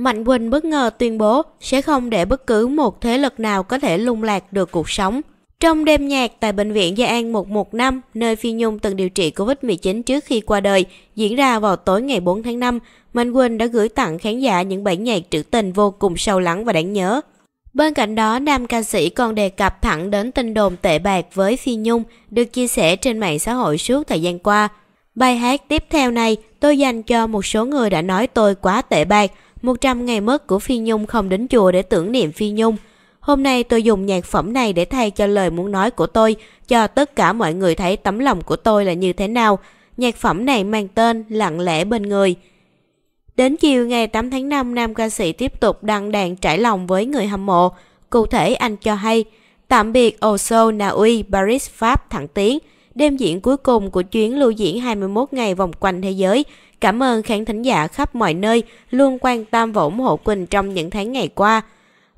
Mạnh Quỳnh bất ngờ tuyên bố sẽ không để bất cứ một thế lực nào có thể lung lạc được cuộc sống. Trong đêm nhạc tại Bệnh viện Gia An 115, nơi Phi Nhung từng điều trị Covid-19 trước khi qua đời, diễn ra vào tối ngày 4 tháng 5, Mạnh Quỳnh đã gửi tặng khán giả những bản nhạc trữ tình vô cùng sâu lắng và đáng nhớ. Bên cạnh đó, nam ca sĩ còn đề cập thẳng đến tin đồn tệ bạc với Phi Nhung được chia sẻ trên mạng xã hội suốt thời gian qua. Bài hát tiếp theo này tôi dành cho một số người đã nói tôi quá tệ bạc, 100 ngày mất của Phi Nhung không đến chùa để tưởng niệm Phi Nhung. Hôm nay tôi dùng nhạc phẩm này để thay cho lời muốn nói của tôi, cho tất cả mọi người thấy tấm lòng của tôi là như thế nào. Nhạc phẩm này mang tên Lặng lẽ bên người. Đến chiều ngày 8 tháng 5, nam ca sĩ tiếp tục đăng đàn trải lòng với người hâm mộ. Cụ thể anh cho hay, tạm biệt Oslo, Na Uy, Paris, Pháp thẳng tiến đêm diễn cuối cùng của chuyến lưu diễn 21 ngày vòng quanh thế giới. Cảm ơn khán thính giả khắp mọi nơi luôn quan tâm và ủng hộ Quỳnh trong những tháng ngày qua.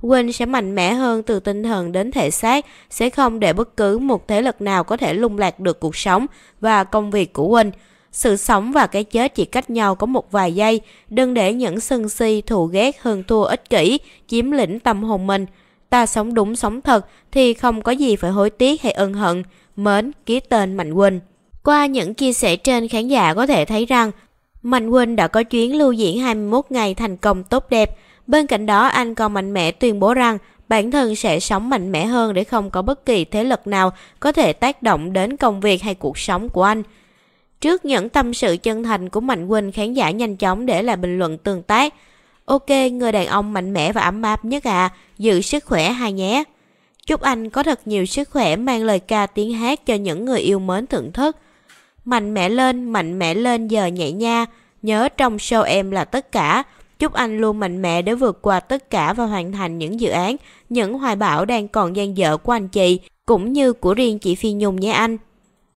Quỳnh sẽ mạnh mẽ hơn từ tinh thần đến thể xác, sẽ không để bất cứ một thế lực nào có thể lung lạc được cuộc sống và công việc của Quỳnh. Sự sống và cái chết chỉ cách nhau có một vài giây, đừng để những sân si, thù ghét, hơn thua ích kỷ, chiếm lĩnh tâm hồn mình ta sống đúng sống thật thì không có gì phải hối tiếc hay ân hận. Mến, ký tên Mạnh Quỳnh. Qua những chia sẻ trên khán giả có thể thấy rằng Mạnh Quỳnh đã có chuyến lưu diễn 21 ngày thành công tốt đẹp. Bên cạnh đó anh còn mạnh mẽ tuyên bố rằng bản thân sẽ sống mạnh mẽ hơn để không có bất kỳ thế lực nào có thể tác động đến công việc hay cuộc sống của anh. Trước những tâm sự chân thành của Mạnh Quỳnh, khán giả nhanh chóng để lại bình luận tương tác. Ok, người đàn ông mạnh mẽ và ấm áp nhất ạ, à, giữ sức khỏe hay nhé. Chúc anh có thật nhiều sức khỏe mang lời ca tiếng hát cho những người yêu mến thưởng thức. Mạnh mẽ lên, mạnh mẽ lên giờ nhảy nha. Nhớ trong show em là tất cả. Chúc anh luôn mạnh mẽ để vượt qua tất cả và hoàn thành những dự án, những hoài bão đang còn dang dở của anh chị, cũng như của riêng chị Phi Nhung nhé anh.